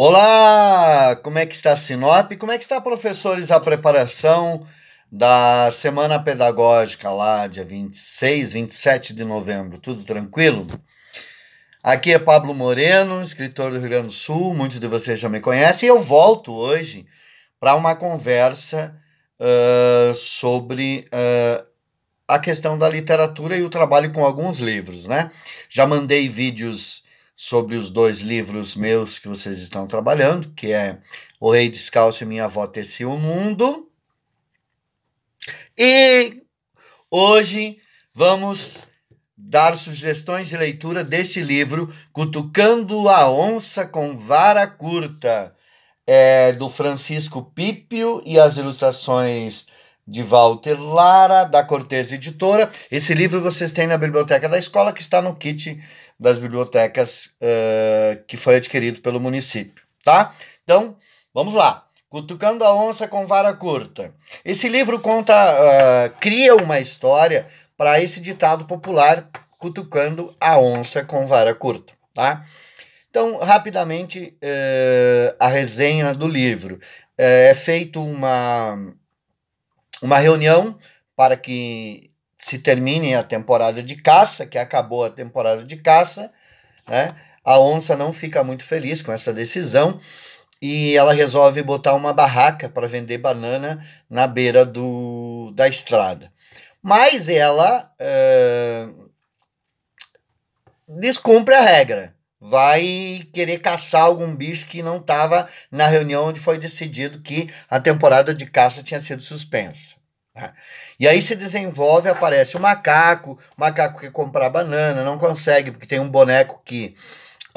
Olá! Como é que está Sinop? Como é que está, professores, a preparação da Semana Pedagógica lá, dia 26, 27 de novembro? Tudo tranquilo? Aqui é Pablo Moreno, escritor do Rio Grande do Sul, muitos de vocês já me conhecem, e eu volto hoje para uma conversa uh, sobre uh, a questão da literatura e o trabalho com alguns livros, né? Já mandei vídeos sobre os dois livros meus que vocês estão trabalhando, que é O Rei Descalço e Minha Avó Tecia o Mundo. E hoje vamos dar sugestões de leitura deste livro, Cutucando a Onça com Vara Curta, é, do Francisco Pípio e as ilustrações de Walter Lara, da Cortez Editora. Esse livro vocês têm na biblioteca da escola, que está no kit das bibliotecas uh, que foi adquirido pelo município, tá? Então, vamos lá. Cutucando a onça com vara curta. Esse livro conta, uh, cria uma história para esse ditado popular, cutucando a onça com vara curta, tá? Então, rapidamente, uh, a resenha do livro. é feito uma, uma reunião para que se termine a temporada de caça, que acabou a temporada de caça, né? A onça não fica muito feliz com essa decisão e ela resolve botar uma barraca para vender banana na beira do, da estrada. Mas ela é, descumpre a regra, vai querer caçar algum bicho que não estava na reunião onde foi decidido que a temporada de caça tinha sido suspensa. E aí se desenvolve, aparece o macaco, o macaco que comprar banana, não consegue, porque tem um boneco que.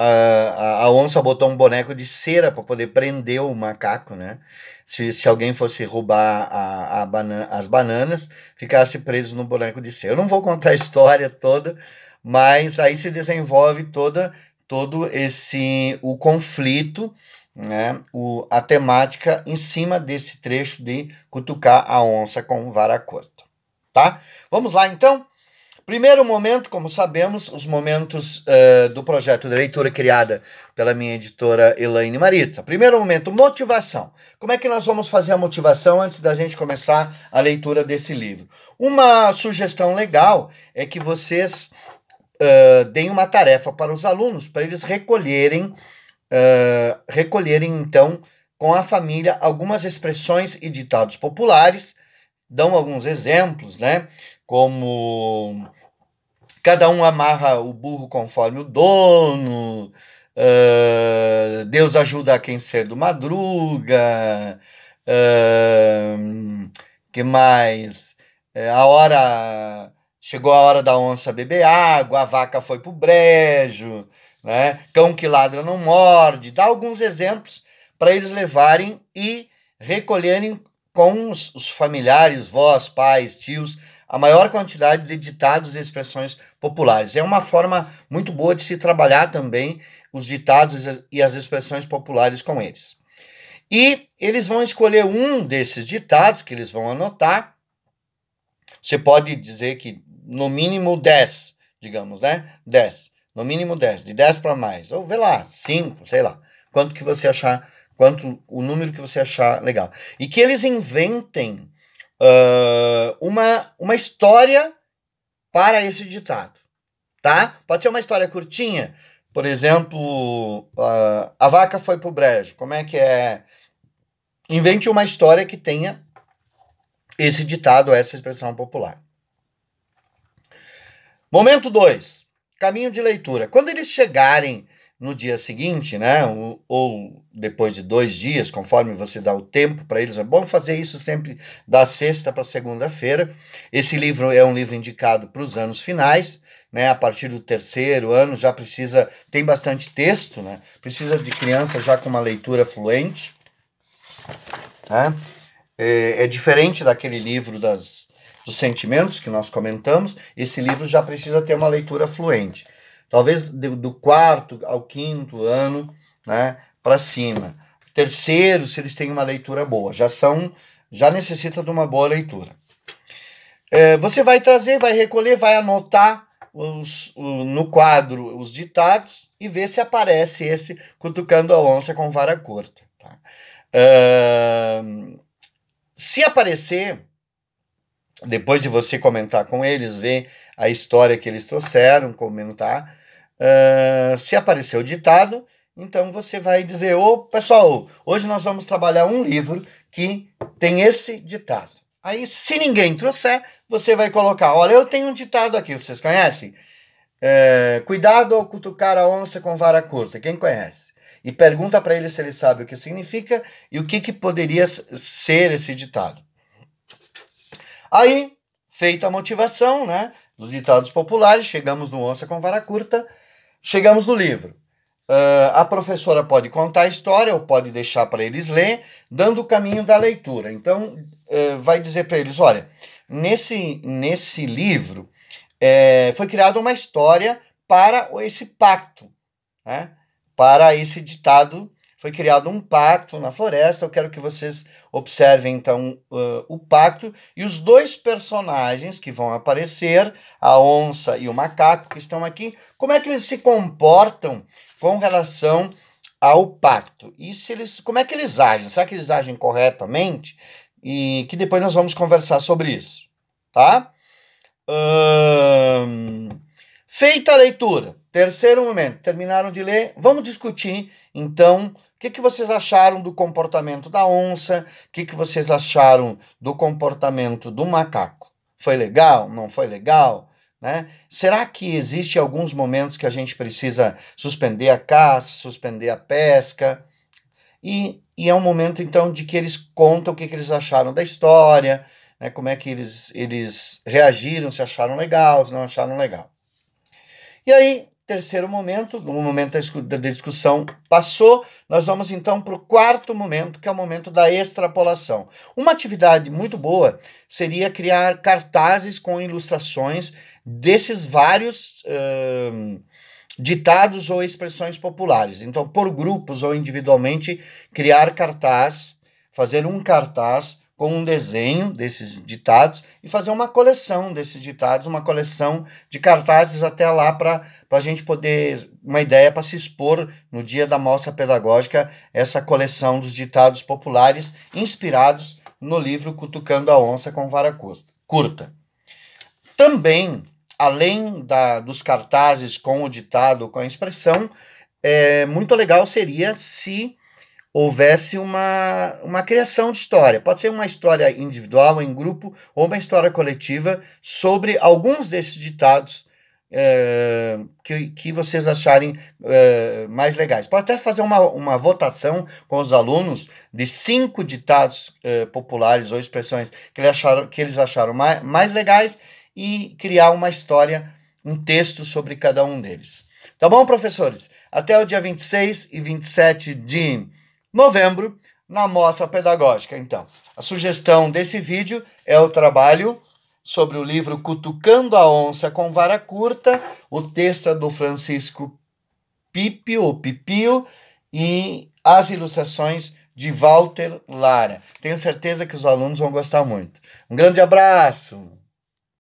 A, a onça botou um boneco de cera para poder prender o macaco, né? Se, se alguém fosse roubar a, a as bananas, ficasse preso no boneco de cera. Eu não vou contar a história toda, mas aí se desenvolve toda todo esse o conflito né, o, a temática em cima desse trecho de cutucar a onça com vara curta. Tá? Vamos lá então? Primeiro momento, como sabemos, os momentos uh, do projeto de leitura criada pela minha editora Elaine Marita. Primeiro momento, motivação. Como é que nós vamos fazer a motivação antes da gente começar a leitura desse livro? Uma sugestão legal é que vocês uh, deem uma tarefa para os alunos, para eles recolherem recolherem então com a família algumas expressões e ditados populares, dão alguns exemplos, né? Como cada um amarra o burro conforme o dono, uh, Deus ajuda a quem cedo madruga, uh, que mais? É, a hora chegou a hora da onça beber água, a vaca foi pro brejo, né? Cão que ladra não morde. Dá alguns exemplos para eles levarem e recolherem com os, os familiares, vós, pais, tios, a maior quantidade de ditados e expressões populares. É uma forma muito boa de se trabalhar também os ditados e as expressões populares com eles. E eles vão escolher um desses ditados que eles vão anotar. Você pode dizer que no mínimo 10, digamos, né? 10. No mínimo 10, de 10 para mais. Ou vê lá, 5, sei lá. Quanto que você achar, quanto o número que você achar legal. E que eles inventem uh, uma, uma história para esse ditado. Tá? Pode ser uma história curtinha. Por exemplo, uh, a vaca foi pro brejo. Como é que é? Invente uma história que tenha esse ditado, essa expressão popular. Momento 2. Caminho de leitura. Quando eles chegarem no dia seguinte, né, ou, ou depois de dois dias, conforme você dá o tempo para eles, é bom fazer isso sempre da sexta para segunda-feira. Esse livro é um livro indicado para os anos finais, né, a partir do terceiro ano já precisa, tem bastante texto, né, precisa de criança já com uma leitura fluente. Né? É, é diferente daquele livro das dos sentimentos que nós comentamos, esse livro já precisa ter uma leitura fluente. Talvez do, quarto ao quinto ano, né, para cima. Terceiro, se eles têm uma leitura boa, já são, já necessita de uma boa leitura. É, você vai trazer, vai recolher, vai anotar os, o, no quadro os ditados e ver se aparece esse cutucando a onça com vara curta. Tá? Uh, se aparecer, depois de você comentar com eles, ver a história que eles trouxeram, comentar. Uh, se aparecer o ditado, então você vai dizer: Ô pessoal, hoje nós vamos trabalhar um livro que tem esse ditado. Aí, se ninguém trouxer, você vai colocar: Olha, eu tenho um ditado aqui, vocês conhecem? É, Cuidado ao cutucar a onça com vara curta. Quem conhece? E pergunta para ele se ele sabe o que significa e o que, que poderia ser esse ditado. Aí, feita a motivação, né? Dos ditados populares, chegamos no Onça com Vara Curta, chegamos no livro. Uh, a professora pode contar a história ou pode deixar para eles ler, dando o caminho da leitura. Então, uh, vai dizer para eles: olha, nesse, nesse livro eh, foi criada uma história para esse pacto, né? para esse ditado foi criado um pacto na floresta. Eu quero que vocês observem então uh, o pacto e os dois personagens que vão aparecer, a onça e o macaco que estão aqui, como é que eles se comportam com relação ao pacto? E se eles, como é que eles agem? Será que eles agem corretamente? E que depois nós vamos conversar sobre isso, tá? feita a leitura, Terceiro momento, terminaram de ler, vamos discutir então o que, que vocês acharam do comportamento da onça, o que, que vocês acharam do comportamento do macaco. Foi legal? Não foi legal? Né? Será que existe alguns momentos que a gente precisa suspender a caça, suspender a pesca? E, e é um momento então de que eles contam o que, que eles acharam da história, né? como é que eles, eles reagiram, se acharam legal, se não acharam legal. E aí, terceiro momento, o momento da discussão passou, nós vamos então para o quarto momento, que é o momento da extrapolação. Uma atividade muito boa seria criar cartazes com ilustrações desses vários uh, ditados ou expressões populares. Então, por grupos ou individualmente, criar cartaz, fazer um cartaz com um desenho desses ditados e fazer uma coleção desses ditados, uma coleção de cartazes até lá para a gente poder, uma ideia para se expor no dia da mostra pedagógica, essa coleção dos ditados populares inspirados no livro Cutucando a Onça com Vara Curta. Também, além da, dos cartazes com o ditado, com a expressão, é, muito legal seria se houvesse uma, uma criação de história. Pode ser uma história individual, em grupo, ou uma história coletiva sobre alguns desses ditados é, que, que vocês acharem é, mais legais. Pode até fazer uma, uma votação com os alunos de cinco ditados é, populares ou expressões que, ele acharam, que eles acharam mais, mais legais e criar uma história, um texto sobre cada um deles. Tá bom, professores? Até o dia 26 e 27 de novembro na mostra pedagógica. Então, a sugestão desse vídeo é o trabalho sobre o livro Cutucando a Onça com Vara Curta. O texto é do Francisco Pipio, ou Pipio, e as ilustrações de Walter Lara. Tenho certeza que os alunos vão gostar muito. Um grande abraço!